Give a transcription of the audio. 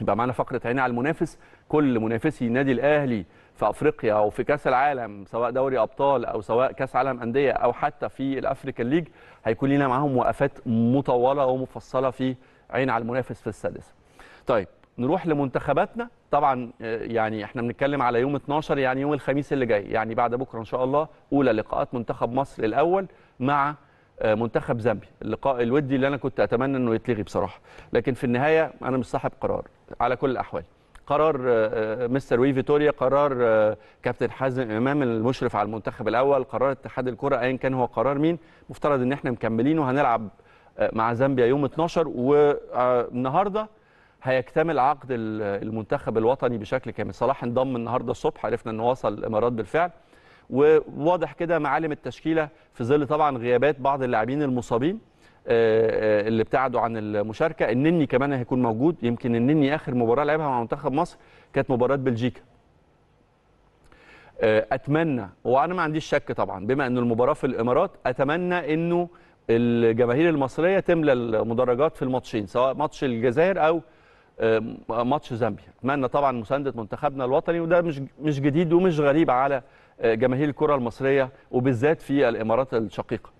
يبقى معانا فقره عيني على المنافس كل منافسي النادي الاهلي في افريقيا او في كاس العالم سواء دوري ابطال او سواء كاس عالم انديه او حتى في الافريكان ليج هيكون لنا معاهم وقفات مطوله ومفصله في عين على المنافس في السادسه. طيب نروح لمنتخباتنا طبعا آه، يعني احنا بنتكلم على يوم 12 يعني يوم الخميس اللي جاي يعني بعد بكره ان شاء الله اولى لقاءات منتخب مصر الاول مع آه، منتخب زامبيا اللقاء الودي اللي انا كنت اتمنى انه يتلغي بصراحه لكن في النهايه انا مش صاحب قرار على كل الاحوال قرار آه، آه، مستر وي فيتوريا قرار كابتن حازم امام المشرف على المنتخب الاول قرار اتحاد الكره ايا كان هو قرار مين مفترض ان احنا مكملين وهنلعب مع زامبيا يوم 12 والنهارده هيكتمل عقد المنتخب الوطني بشكل كامل صلاح انضم النهارده الصبح عرفنا انه وصل الامارات بالفعل وواضح كده معالم التشكيله في ظل طبعا غيابات بعض اللاعبين المصابين آه، آه، اللي ابتعدوا عن المشاركه النني كمان هيكون موجود يمكن النني اخر مباراه لعبها مع منتخب مصر كانت مباراه بلجيكا آه، اتمنى وانا ما عنديش شك طبعا بما ان المباراه في الامارات اتمنى انه الجماهير المصريه تملى المدرجات في الماتشين سواء ماتش الجزائر او ماتش زامبيا اتمنى طبعا مسانده منتخبنا الوطني وده مش مش جديد ومش غريب على جماهير الكره المصريه وبالذات في الامارات الشقيقه